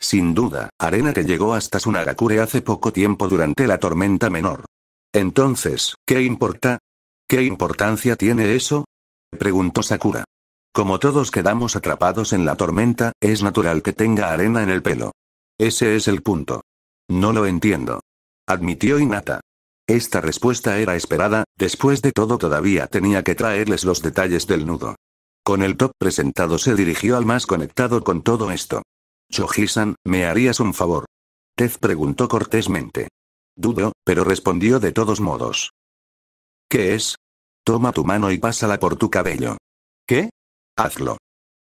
Sin duda, arena que llegó hasta Sunagakure hace poco tiempo durante la tormenta menor. Entonces, ¿qué importa? ¿Qué importancia tiene eso? preguntó Sakura. Como todos quedamos atrapados en la tormenta, es natural que tenga arena en el pelo. Ese es el punto. No lo entiendo. Admitió Inata. Esta respuesta era esperada, después de todo todavía tenía que traerles los detalles del nudo. Con el top presentado se dirigió al más conectado con todo esto. Chojisan, ¿me harías un favor? Tez preguntó cortésmente. Dudo, pero respondió de todos modos. ¿Qué es? Toma tu mano y pásala por tu cabello. ¿Qué? Hazlo.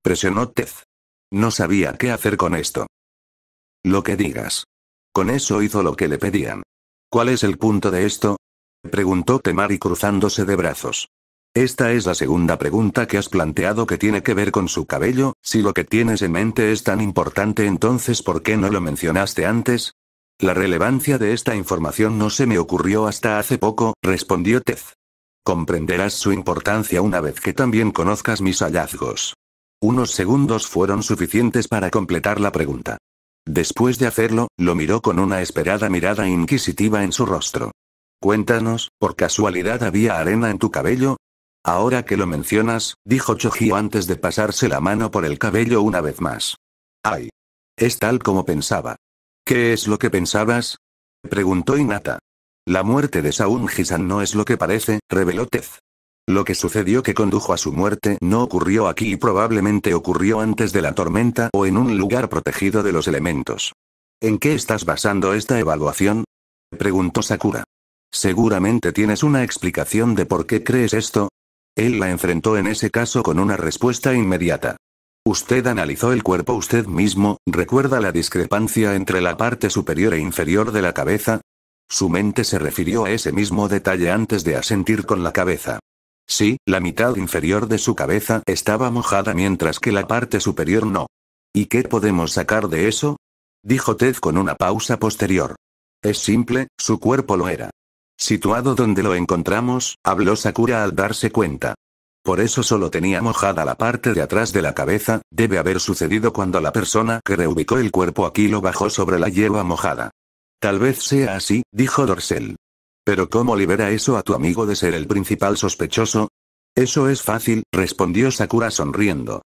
Presionó Tez. No sabía qué hacer con esto. Lo que digas. Con eso hizo lo que le pedían. ¿Cuál es el punto de esto? Preguntó Temari cruzándose de brazos. Esta es la segunda pregunta que has planteado que tiene que ver con su cabello, si lo que tienes en mente es tan importante entonces ¿por qué no lo mencionaste antes? La relevancia de esta información no se me ocurrió hasta hace poco, respondió Tez. Comprenderás su importancia una vez que también conozcas mis hallazgos. Unos segundos fueron suficientes para completar la pregunta. Después de hacerlo, lo miró con una esperada mirada inquisitiva en su rostro. Cuéntanos, ¿por casualidad había arena en tu cabello? Ahora que lo mencionas, dijo Choji antes de pasarse la mano por el cabello una vez más. Ay. Es tal como pensaba. ¿Qué es lo que pensabas? Preguntó Inata. La muerte de Saun Hisan no es lo que parece, reveló Tez. Lo que sucedió que condujo a su muerte no ocurrió aquí y probablemente ocurrió antes de la tormenta o en un lugar protegido de los elementos. ¿En qué estás basando esta evaluación? Preguntó Sakura. Seguramente tienes una explicación de por qué crees esto. Él la enfrentó en ese caso con una respuesta inmediata. Usted analizó el cuerpo usted mismo, ¿recuerda la discrepancia entre la parte superior e inferior de la cabeza? Su mente se refirió a ese mismo detalle antes de asentir con la cabeza. Sí, la mitad inferior de su cabeza estaba mojada mientras que la parte superior no. ¿Y qué podemos sacar de eso? Dijo Ted con una pausa posterior. Es simple, su cuerpo lo era. Situado donde lo encontramos, habló Sakura al darse cuenta. Por eso solo tenía mojada la parte de atrás de la cabeza, debe haber sucedido cuando la persona que reubicó el cuerpo aquí lo bajó sobre la hierba mojada. Tal vez sea así, dijo Dorsel. Pero ¿cómo libera eso a tu amigo de ser el principal sospechoso? Eso es fácil, respondió Sakura sonriendo.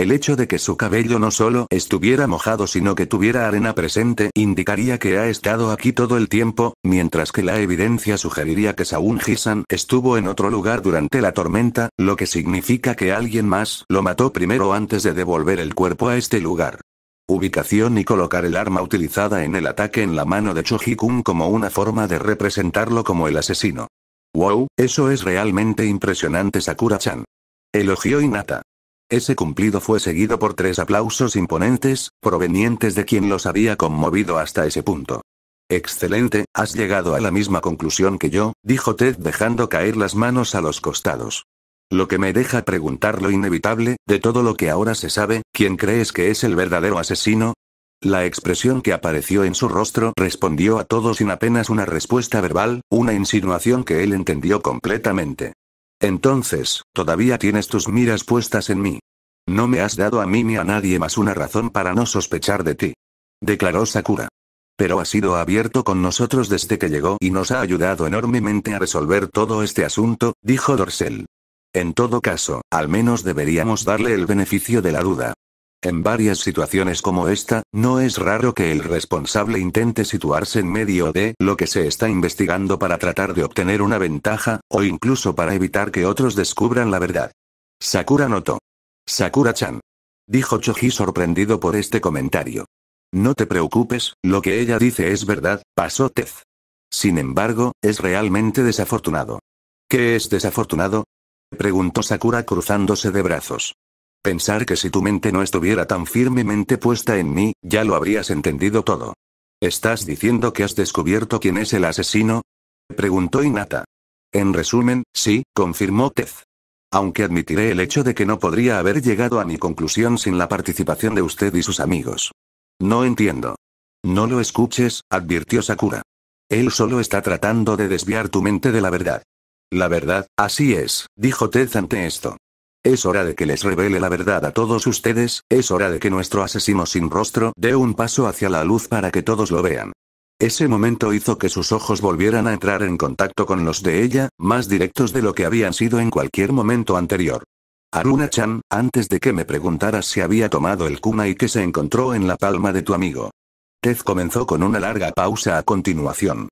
El hecho de que su cabello no solo estuviera mojado sino que tuviera arena presente indicaría que ha estado aquí todo el tiempo, mientras que la evidencia sugeriría que Saun Hisan estuvo en otro lugar durante la tormenta, lo que significa que alguien más lo mató primero antes de devolver el cuerpo a este lugar. Ubicación y colocar el arma utilizada en el ataque en la mano de Chojikun como una forma de representarlo como el asesino. Wow, eso es realmente impresionante Sakura-chan. Elogió Inata. Ese cumplido fue seguido por tres aplausos imponentes, provenientes de quien los había conmovido hasta ese punto. Excelente, has llegado a la misma conclusión que yo, dijo Ted dejando caer las manos a los costados. Lo que me deja preguntar lo inevitable, de todo lo que ahora se sabe, ¿quién crees que es el verdadero asesino? La expresión que apareció en su rostro respondió a todo sin apenas una respuesta verbal, una insinuación que él entendió completamente. Entonces, todavía tienes tus miras puestas en mí. No me has dado a mí ni a nadie más una razón para no sospechar de ti. Declaró Sakura. Pero ha sido abierto con nosotros desde que llegó y nos ha ayudado enormemente a resolver todo este asunto, dijo Dorsel. En todo caso, al menos deberíamos darle el beneficio de la duda. En varias situaciones como esta, no es raro que el responsable intente situarse en medio de lo que se está investigando para tratar de obtener una ventaja, o incluso para evitar que otros descubran la verdad. Sakura notó. Sakura-chan. Dijo Choji sorprendido por este comentario. No te preocupes, lo que ella dice es verdad, pasó Tez. Sin embargo, es realmente desafortunado. ¿Qué es desafortunado? Preguntó Sakura cruzándose de brazos. Pensar que si tu mente no estuviera tan firmemente puesta en mí, ya lo habrías entendido todo. ¿Estás diciendo que has descubierto quién es el asesino? Preguntó Inata. En resumen, sí, confirmó Tez. Aunque admitiré el hecho de que no podría haber llegado a mi conclusión sin la participación de usted y sus amigos. No entiendo. No lo escuches, advirtió Sakura. Él solo está tratando de desviar tu mente de la verdad. La verdad, así es, dijo Tez ante esto. Es hora de que les revele la verdad a todos ustedes, es hora de que nuestro asesino sin rostro dé un paso hacia la luz para que todos lo vean. Ese momento hizo que sus ojos volvieran a entrar en contacto con los de ella, más directos de lo que habían sido en cualquier momento anterior. Aruna-chan, antes de que me preguntaras si había tomado el kuma y que se encontró en la palma de tu amigo. Tez comenzó con una larga pausa a continuación.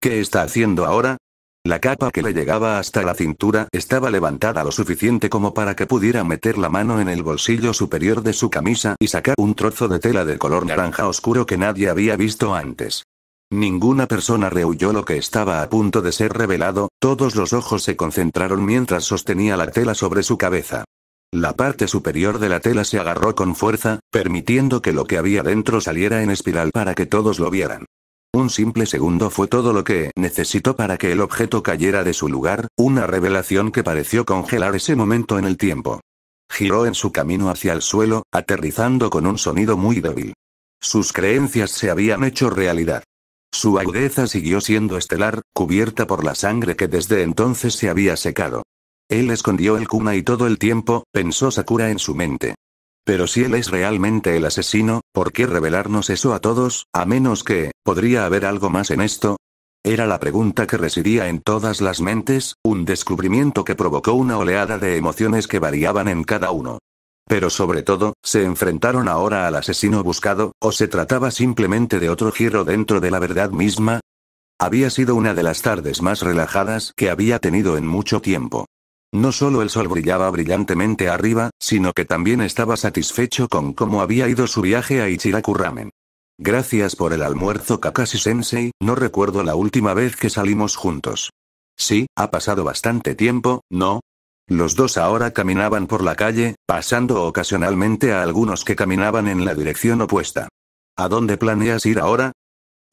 ¿Qué está haciendo ahora? La capa que le llegaba hasta la cintura estaba levantada lo suficiente como para que pudiera meter la mano en el bolsillo superior de su camisa y sacar un trozo de tela de color naranja oscuro que nadie había visto antes. Ninguna persona rehuyó lo que estaba a punto de ser revelado, todos los ojos se concentraron mientras sostenía la tela sobre su cabeza. La parte superior de la tela se agarró con fuerza, permitiendo que lo que había dentro saliera en espiral para que todos lo vieran. Un simple segundo fue todo lo que necesitó para que el objeto cayera de su lugar, una revelación que pareció congelar ese momento en el tiempo. Giró en su camino hacia el suelo, aterrizando con un sonido muy débil. Sus creencias se habían hecho realidad. Su agudeza siguió siendo estelar, cubierta por la sangre que desde entonces se había secado. Él escondió el cuna y todo el tiempo, pensó Sakura en su mente. Pero si él es realmente el asesino, ¿por qué revelarnos eso a todos, a menos que, ¿podría haber algo más en esto? Era la pregunta que residía en todas las mentes, un descubrimiento que provocó una oleada de emociones que variaban en cada uno. Pero sobre todo, ¿se enfrentaron ahora al asesino buscado, o se trataba simplemente de otro giro dentro de la verdad misma? Había sido una de las tardes más relajadas que había tenido en mucho tiempo. No solo el sol brillaba brillantemente arriba, sino que también estaba satisfecho con cómo había ido su viaje a Ichiraku Ramen. Gracias por el almuerzo Kakashi-sensei, no recuerdo la última vez que salimos juntos. Sí, ha pasado bastante tiempo, ¿no? Los dos ahora caminaban por la calle, pasando ocasionalmente a algunos que caminaban en la dirección opuesta. ¿A dónde planeas ir ahora?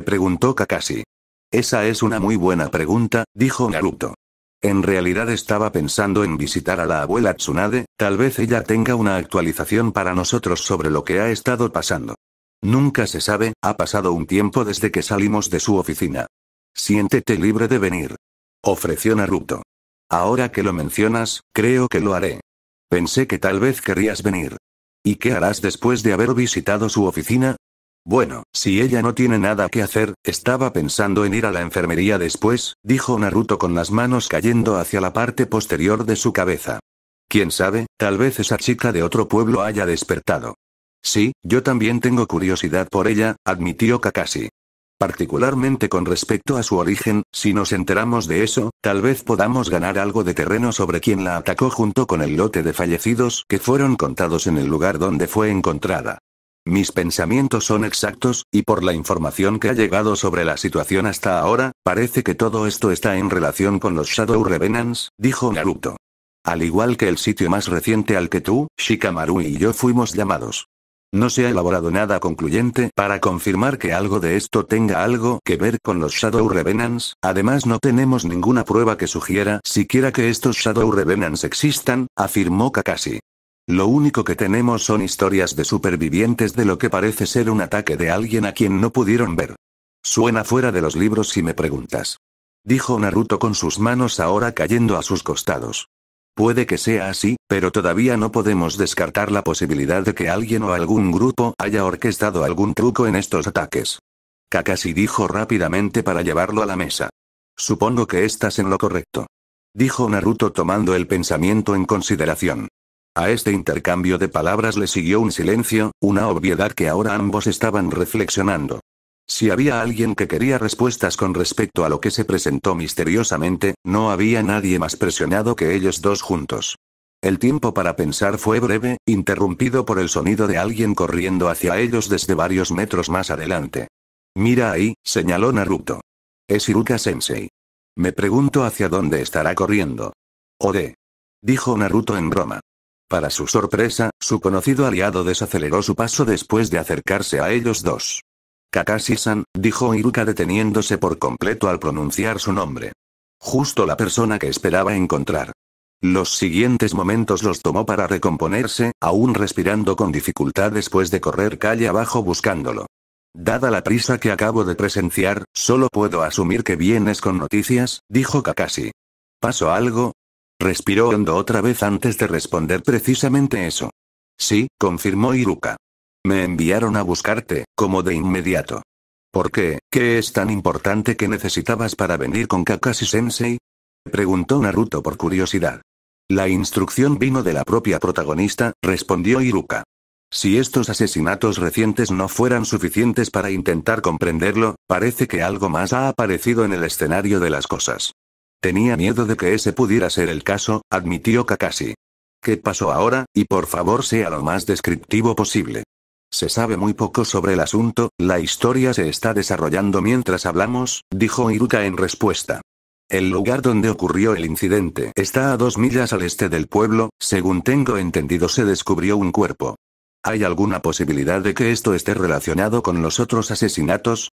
preguntó Kakashi. Esa es una muy buena pregunta, dijo Naruto. En realidad estaba pensando en visitar a la abuela Tsunade, tal vez ella tenga una actualización para nosotros sobre lo que ha estado pasando. Nunca se sabe, ha pasado un tiempo desde que salimos de su oficina. Siéntete libre de venir. Ofreció Naruto. Ahora que lo mencionas, creo que lo haré. Pensé que tal vez querrías venir. ¿Y qué harás después de haber visitado su oficina? Bueno, si ella no tiene nada que hacer, estaba pensando en ir a la enfermería después, dijo Naruto con las manos cayendo hacia la parte posterior de su cabeza. Quién sabe, tal vez esa chica de otro pueblo haya despertado. Sí, yo también tengo curiosidad por ella, admitió Kakashi. Particularmente con respecto a su origen, si nos enteramos de eso, tal vez podamos ganar algo de terreno sobre quien la atacó junto con el lote de fallecidos que fueron contados en el lugar donde fue encontrada. Mis pensamientos son exactos, y por la información que ha llegado sobre la situación hasta ahora, parece que todo esto está en relación con los Shadow Revenants, dijo Naruto. Al igual que el sitio más reciente al que tú, Shikamaru y yo fuimos llamados. No se ha elaborado nada concluyente para confirmar que algo de esto tenga algo que ver con los Shadow Revenants, además no tenemos ninguna prueba que sugiera siquiera que estos Shadow Revenants existan, afirmó Kakashi. Lo único que tenemos son historias de supervivientes de lo que parece ser un ataque de alguien a quien no pudieron ver. Suena fuera de los libros si me preguntas. Dijo Naruto con sus manos ahora cayendo a sus costados. Puede que sea así, pero todavía no podemos descartar la posibilidad de que alguien o algún grupo haya orquestado algún truco en estos ataques. Kakashi dijo rápidamente para llevarlo a la mesa. Supongo que estás en lo correcto. Dijo Naruto tomando el pensamiento en consideración. A este intercambio de palabras le siguió un silencio, una obviedad que ahora ambos estaban reflexionando. Si había alguien que quería respuestas con respecto a lo que se presentó misteriosamente, no había nadie más presionado que ellos dos juntos. El tiempo para pensar fue breve, interrumpido por el sonido de alguien corriendo hacia ellos desde varios metros más adelante. Mira ahí, señaló Naruto. Es Iruka Sensei. Me pregunto hacia dónde estará corriendo. Ode. Dijo Naruto en broma. Para su sorpresa, su conocido aliado desaceleró su paso después de acercarse a ellos dos. Kakashi-san, dijo Iruka deteniéndose por completo al pronunciar su nombre. Justo la persona que esperaba encontrar. Los siguientes momentos los tomó para recomponerse, aún respirando con dificultad después de correr calle abajo buscándolo. Dada la prisa que acabo de presenciar, solo puedo asumir que vienes con noticias, dijo Kakashi. ¿Pasó algo? Respiró hondo otra vez antes de responder precisamente eso. Sí, confirmó Iruka. Me enviaron a buscarte, como de inmediato. ¿Por qué? ¿Qué es tan importante que necesitabas para venir con Kakashi Sensei? Preguntó Naruto por curiosidad. La instrucción vino de la propia protagonista, respondió Iruka. Si estos asesinatos recientes no fueran suficientes para intentar comprenderlo, parece que algo más ha aparecido en el escenario de las cosas. Tenía miedo de que ese pudiera ser el caso, admitió Kakashi. ¿Qué pasó ahora? Y por favor sea lo más descriptivo posible. Se sabe muy poco sobre el asunto, la historia se está desarrollando mientras hablamos, dijo Iruka en respuesta. El lugar donde ocurrió el incidente está a dos millas al este del pueblo, según tengo entendido se descubrió un cuerpo. ¿Hay alguna posibilidad de que esto esté relacionado con los otros asesinatos?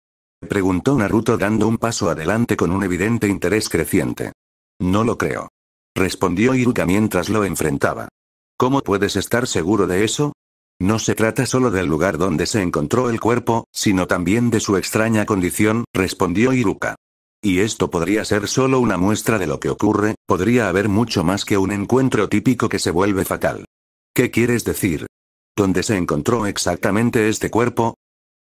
preguntó Naruto dando un paso adelante con un evidente interés creciente. No lo creo. Respondió Iruka mientras lo enfrentaba. ¿Cómo puedes estar seguro de eso? No se trata solo del lugar donde se encontró el cuerpo, sino también de su extraña condición, respondió Iruka. Y esto podría ser solo una muestra de lo que ocurre, podría haber mucho más que un encuentro típico que se vuelve fatal. ¿Qué quieres decir? ¿Dónde se encontró exactamente este cuerpo?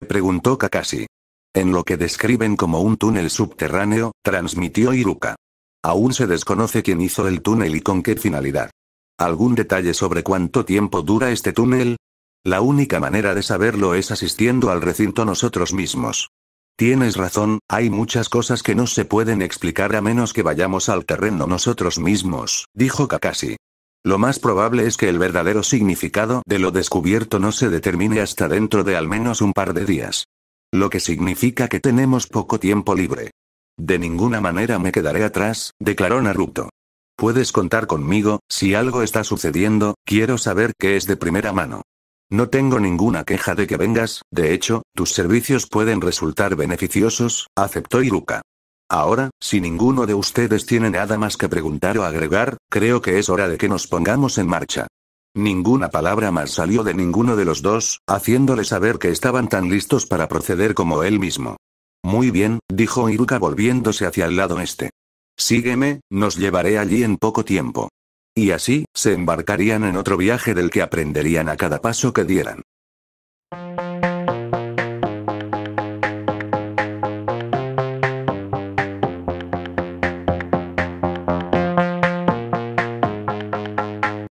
Preguntó Kakashi. En lo que describen como un túnel subterráneo, transmitió Iruka. Aún se desconoce quién hizo el túnel y con qué finalidad. ¿Algún detalle sobre cuánto tiempo dura este túnel? La única manera de saberlo es asistiendo al recinto nosotros mismos. Tienes razón, hay muchas cosas que no se pueden explicar a menos que vayamos al terreno nosotros mismos, dijo Kakashi. Lo más probable es que el verdadero significado de lo descubierto no se determine hasta dentro de al menos un par de días. Lo que significa que tenemos poco tiempo libre. De ninguna manera me quedaré atrás, declaró Naruto. Puedes contar conmigo, si algo está sucediendo, quiero saber qué es de primera mano. No tengo ninguna queja de que vengas, de hecho, tus servicios pueden resultar beneficiosos, aceptó Iruka. Ahora, si ninguno de ustedes tiene nada más que preguntar o agregar, creo que es hora de que nos pongamos en marcha. Ninguna palabra más salió de ninguno de los dos, haciéndole saber que estaban tan listos para proceder como él mismo. Muy bien, dijo Iruka volviéndose hacia el lado este. Sígueme, nos llevaré allí en poco tiempo. Y así, se embarcarían en otro viaje del que aprenderían a cada paso que dieran.